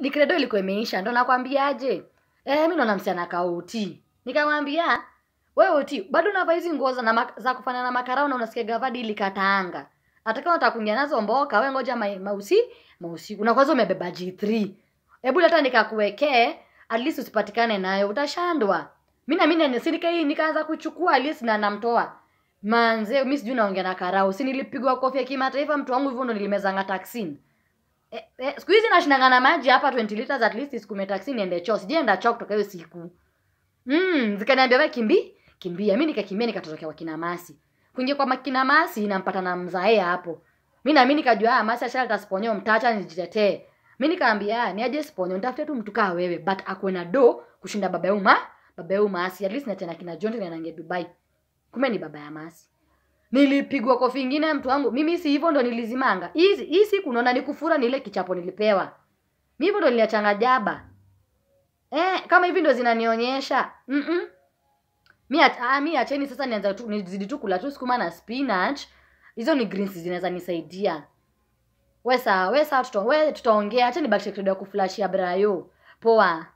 dikredo ilikuwa imeisha ndo nakwambiaje eh, mi naona msichana kaoti nikamwambia wewe oti bado unavaa hizi nguo za, za kufanana na makarao na unasikia gavadi ili kataanga atakao atakungia nazo mboka we ngoja mausi mausi mausiku na kwanza umebeba g3 hebu hata nikakuwekee at least usipatikane nayo utashandwa mi namini sinika hii nikaanza kuchukua at least na namtoa manze mi sijui naongea na karau si nilipigwa kofia kimataifa mtu wangu hivyo ndo nilimezanga taksini eh, eh, siku hizi nashindanga na maji hapa 20 liters at least sikume taksi niende choo sijaenda choo kutoka hiyo siku mm, zikaniambia wewe kimbi kimbia mi nikakimbia nikatotokea kwa kinamasi kuingia kwa kinamasi nampata na mzaea hapo mi nami nikajua ah masi ashara atasiponyo mtacha nijitetee mi nikaambia ah, ni aje siponyo nitafute tu mtu kaa wewe but akuwe na do kushinda baba yuma baba yuma asi at least na tena kina jonte nanange dubai kumbe ni baba ya masi nilipigwa kofi ingine mtu wangu mimi si hivyo ndo nilizimanga hizi hii siku nikufura ni ile kichapo nilipewa mimi hivyo ndo niliachanga jaba eh kama hivi ndo zinanionyesha mm -mm. mi ah, mi acheni sasa nianza tu nizidi tu kula tu sukuma na spinach hizo ni greens zinaweza nisaidia wesa wesa tuta we tutaongea acha nibakishe kidogo kuflashia brayo poa